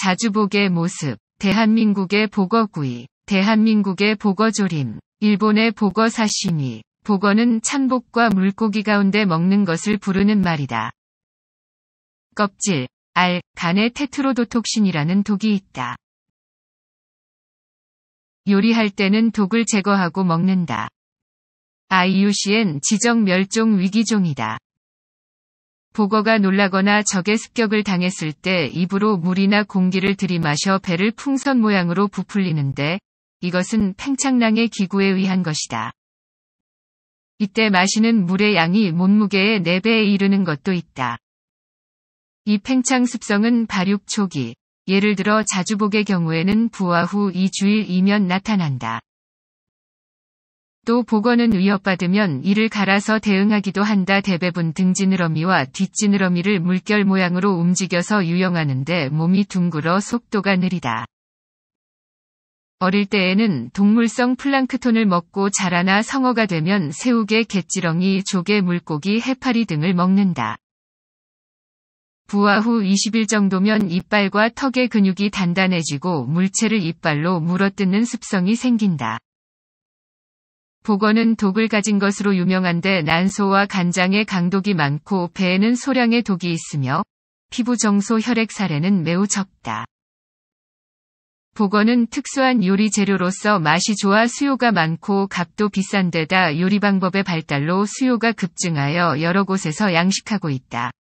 자주복의 모습, 대한민국의 보거구이, 대한민국의 보거조림, 일본의 보거사시미, 보거는 찬복과 물고기 가운데 먹는 것을 부르는 말이다. 껍질, 알, 간에 테트로도톡신이라는 독이 있다. 요리할 때는 독을 제거하고 먹는다. IUCN 지정 멸종 위기종이다. 보어가 놀라거나 적의 습격을 당했을 때 입으로 물이나 공기를 들이마셔 배를 풍선 모양으로 부풀리는데 이것은 팽창낭의 기구에 의한 것이다. 이때 마시는 물의 양이 몸무게의 4배에 이르는 것도 있다. 이 팽창 습성은 발육 초기, 예를 들어 자주복의 경우에는 부화 후 2주일 이면 나타난다. 또 복원은 위협받으면 이를 갈아서 대응하기도 한다 대배분 등지느러미와 뒷지느러미를 물결 모양으로 움직여서 유영하는데 몸이 둥글어 속도가 느리다. 어릴 때에는 동물성 플랑크톤을 먹고 자라나 성어가 되면 새우개, 갯지렁이, 조개, 물고기, 해파리 등을 먹는다. 부화 후 20일 정도면 이빨과 턱의 근육이 단단해지고 물체를 이빨로 물어뜯는 습성이 생긴다. 복어는 독을 가진 것으로 유명한데 난소와 간장에 강독이 많고 배에는 소량의 독이 있으며 피부 정소 혈액 사례는 매우 적다. 복어는 특수한 요리 재료로서 맛이 좋아 수요가 많고 값도 비싼 데다 요리 방법의 발달로 수요가 급증하여 여러 곳에서 양식하고 있다.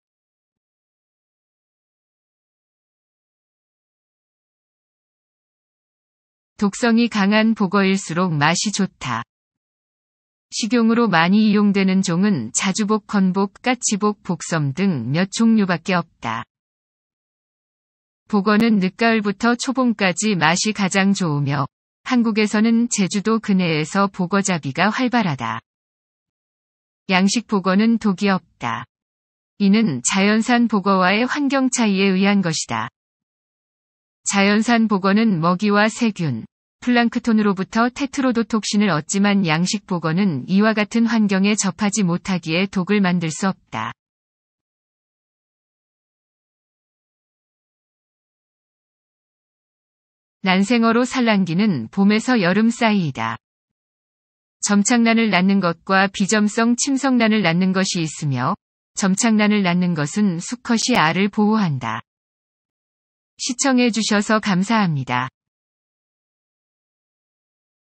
독성이 강한 복어일수록 맛이 좋다. 식용으로 많이 이용되는 종은 자주복, 건복, 까치복, 복섬 등 몇 종류밖에 없다. 복어는 늦가을부터 초봄까지 맛이 가장 좋으며 한국에서는 제주도 근해에서 복어잡이가 활발하다. 양식 복어는 독이 없다. 이는 자연산 복어와의 환경 차이에 의한 것이다. 자연산 복어는 먹이와 세균, 플랑크톤으로부터 테트로도톡신을 얻지만 양식 복원은 이와 같은 환경에 접하지 못하기에 독을 만들 수 없다. 난생어로 산란기는 봄에서 여름 사이이다. 점착란을 낳는 것과 비점성 침성란을 낳는 것이 있으며 점착란을 낳는 것은 수컷이 알을 보호한다. 시청해 주셔서 감사합니다.